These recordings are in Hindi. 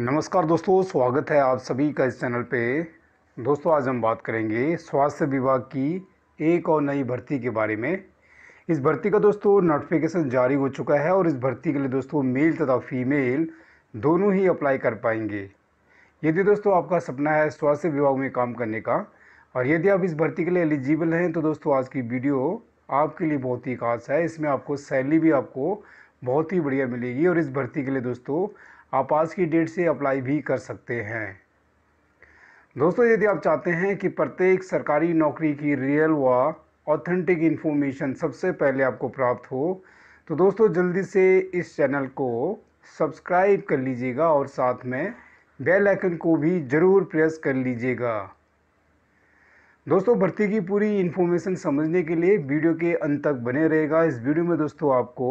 नमस्कार दोस्तों स्वागत है आप सभी का इस चैनल पे दोस्तों आज हम बात करेंगे स्वास्थ्य विभाग की एक और नई भर्ती के बारे में इस भर्ती का दोस्तों नोटिफिकेशन जारी हो चुका है और इस भर्ती के लिए दोस्तों मेल तथा फीमेल दोनों ही अप्लाई कर पाएंगे यदि दोस्तों आपका सपना है स्वास्थ्य विभाग में काम करने का और यदि आप इस भर्ती के लिए एलिजिबल हैं तो दोस्तों आज की वीडियो आपके लिए बहुत ही खास है इसमें आपको सैलरी भी आपको बहुत ही बढ़िया मिलेगी और इस भर्ती के लिए दोस्तों आप आज की डेट से अप्लाई भी कर सकते हैं दोस्तों यदि आप चाहते हैं कि प्रत्येक सरकारी नौकरी की रियल व ऑथेंटिक इन्फॉर्मेशन सबसे पहले आपको प्राप्त हो तो दोस्तों जल्दी से इस चैनल को सब्सक्राइब कर लीजिएगा और साथ में बेल आइकन को भी ज़रूर प्रेस कर लीजिएगा दोस्तों भर्ती की पूरी इन्फॉर्मेशन समझने के लिए वीडियो के अंत तक बने रहेगा इस वीडियो में दोस्तों आपको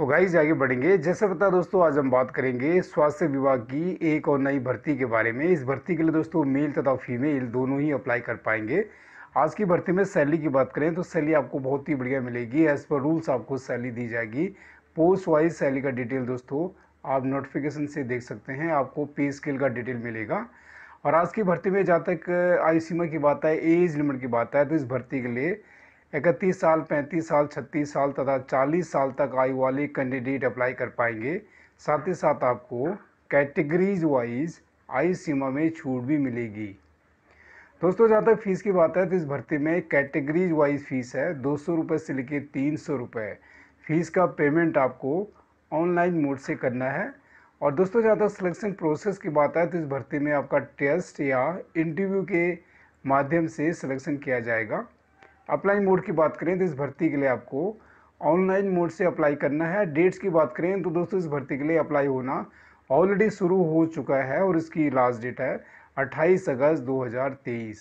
तो गाइज आगे बढ़ेंगे जैसे बता दोस्तों आज हम बात करेंगे स्वास्थ्य विभाग की एक और नई भर्ती के बारे में इस भर्ती के लिए दोस्तों मेल तथा फीमेल दोनों ही अप्लाई कर पाएंगे आज की भर्ती में सैलरी की बात करें तो सैलरी आपको बहुत ही बढ़िया मिलेगी एज पर रूल्स आपको सैलरी दी जाएगी पोस्ट वाइज सैलरी का डिटेल दोस्तों आप नोटिफिकेशन से देख सकते हैं आपको पे स्केल का डिटेल मिलेगा और आज की भर्ती में जहाँ तक आयु सीमा की बात है एज लिमिट की बात है तो इस भर्ती के लिए इकतीस साल पैंतीस साल छत्तीस साल तथा चालीस साल तक आयु वाले कैंडिडेट अप्लाई कर पाएंगे साथ ही साथ आपको कैटेगरीज वाइज आयु सीमा में छूट भी मिलेगी दोस्तों जहाँ तक फीस की बात है तो इस भर्ती में कैटेगरीज वाइज फीस है दो सौ रुपये से लेकर तीन सौ रुपये फीस का पेमेंट आपको ऑनलाइन मोड से करना है और दोस्तों जहाँ तक सिलेक्शन प्रोसेस की बात है तो इस भर्ती में आपका टेस्ट या इंटरव्यू के माध्यम से सिलेक्शन किया जाएगा अप्लाई मोड की बात करें तो इस भर्ती के लिए आपको ऑनलाइन मोड से अप्लाई करना है डेट्स की बात करें तो दोस्तों इस भर्ती के लिए अप्लाई होना ऑलरेडी शुरू हो चुका है और इसकी लास्ट डेट है 28 अगस्त 2023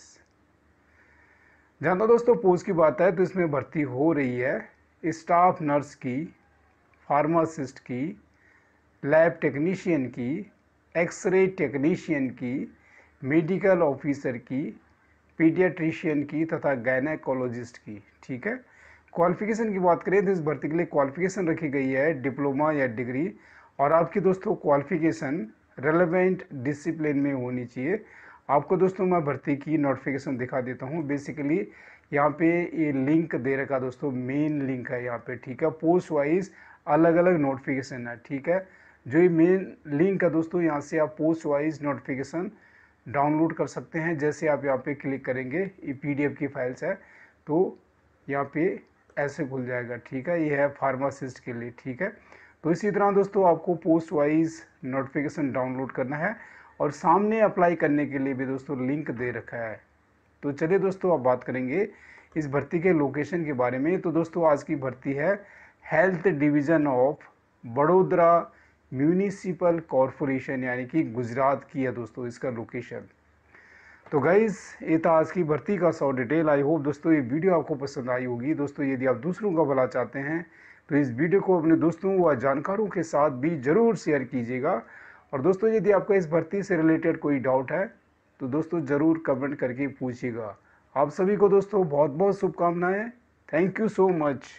तक दोस्तों पोस्ट की बात है तो इसमें भर्ती हो रही है स्टाफ नर्स की फार्मासिस्ट की लैब टेक्नीशियन की एक्सरे टेक्नीशियन की मेडिकल ऑफिसर की पीडियाट्रिशियन की तथा गायनाकोलॉजिस्ट की ठीक है क्वालिफिकेशन की बात करें तो इस भर्ती के लिए क्वालिफिकेशन रखी गई है डिप्लोमा या डिग्री और आपकी दोस्तों क्वालिफिकेशन रेलेवेंट डिसिप्लिन में होनी चाहिए आपको दोस्तों मैं भर्ती की नोटिफिकेशन दिखा देता हूँ बेसिकली यहाँ पे ये लिंक दे रखा दोस्तों मेन लिंक है यहाँ पे ठीक है पोस्ट वाइज अलग अलग नोटिफिकेशन है ठीक है जो ये मेन लिंक है दोस्तों यहाँ से आप पोस्ट वाइज नोटिफिकेशन डाउनलोड कर सकते हैं जैसे आप यहाँ पे क्लिक करेंगे ये पीडीएफ की फाइल्स है तो यहाँ पे ऐसे खुल जाएगा ठीक है ये है फार्मासिस्ट के लिए ठीक है तो इसी तरह दोस्तों आपको पोस्ट वाइज नोटिफिकेशन डाउनलोड करना है और सामने अप्लाई करने के लिए भी दोस्तों लिंक दे रखा है तो चलिए दोस्तों आप बात करेंगे इस भर्ती के लोकेशन के बारे में तो दोस्तों आज की भर्ती है health division of Vadodara municipal corporation यानी कि गुजरात की है दोस्तों इसका लोकेशन तो गाइज़ ये था आज की भर्ती का सौ डिटेल आई होप दोस्तों ये वीडियो आपको पसंद आई होगी दोस्तों यदि आप दूसरों का भला चाहते हैं तो इस वीडियो को अपने दोस्तों व जानकारों के साथ भी ज़रूर शेयर कीजिएगा और दोस्तों यदि आपका इस भर्ती से रिलेटेड कोई डाउट है तो दोस्तों ज़रूर कमेंट करके पूछिएगा आप सभी को दोस्तों बहुत बहुत शुभकामनाएँ थैंक यू सो मच